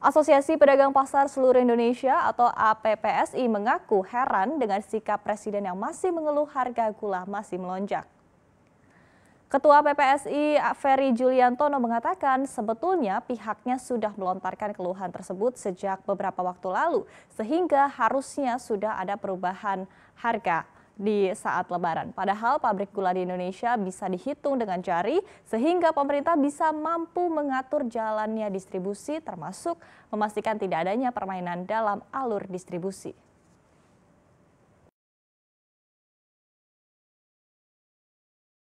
Asosiasi Pedagang Pasar Seluruh Indonesia atau APPSI mengaku heran dengan sikap Presiden yang masih mengeluh harga gula masih melonjak. Ketua PPSI Ferry Juliantono mengatakan sebetulnya pihaknya sudah melontarkan keluhan tersebut sejak beberapa waktu lalu sehingga harusnya sudah ada perubahan harga di saat lebaran. Padahal pabrik gula di Indonesia bisa dihitung dengan jari sehingga pemerintah bisa mampu mengatur jalannya distribusi termasuk memastikan tidak adanya permainan dalam alur distribusi.